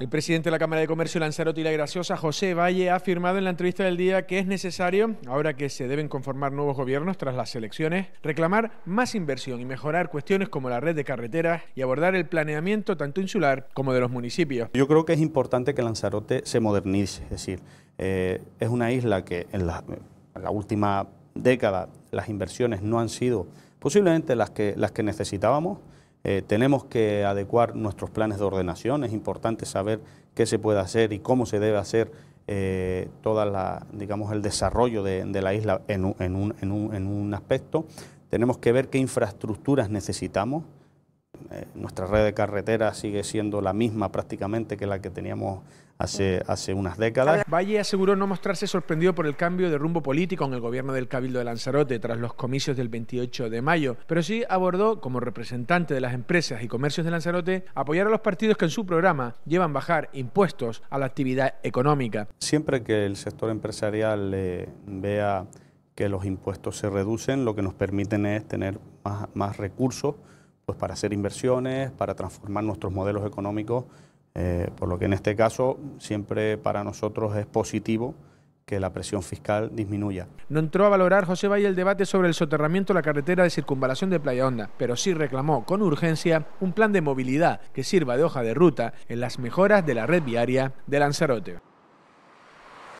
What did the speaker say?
El presidente de la Cámara de Comercio Lanzarote y La Graciosa, José Valle, ha afirmado en la entrevista del día que es necesario, ahora que se deben conformar nuevos gobiernos tras las elecciones, reclamar más inversión y mejorar cuestiones como la red de carreteras y abordar el planeamiento tanto insular como de los municipios. Yo creo que es importante que Lanzarote se modernice, es decir, eh, es una isla que en la, la última década las inversiones no han sido posiblemente las que, las que necesitábamos. Eh, tenemos que adecuar nuestros planes de ordenación, es importante saber qué se puede hacer y cómo se debe hacer eh, toda la, digamos, el desarrollo de, la isla en un aspecto. Tenemos que ver qué infraestructuras necesitamos, eh, nuestra red de carreteras sigue siendo la misma prácticamente que la que teníamos hace, hace unas décadas. Valle aseguró no mostrarse sorprendido por el cambio de rumbo político en el gobierno del Cabildo de Lanzarote tras los comicios del 28 de mayo, pero sí abordó, como representante de las empresas y comercios de Lanzarote, apoyar a los partidos que en su programa llevan bajar impuestos a la actividad económica. Siempre que el sector empresarial eh, vea que los impuestos se reducen, lo que nos permiten es tener más, más recursos pues, para hacer inversiones, para transformar nuestros modelos económicos, eh, por lo que en este caso siempre para nosotros es positivo que la presión fiscal disminuya. No entró a valorar José Valle el debate sobre el soterramiento de la carretera de circunvalación de Playa Honda, pero sí reclamó con urgencia un plan de movilidad que sirva de hoja de ruta en las mejoras de la red viaria de Lanzarote.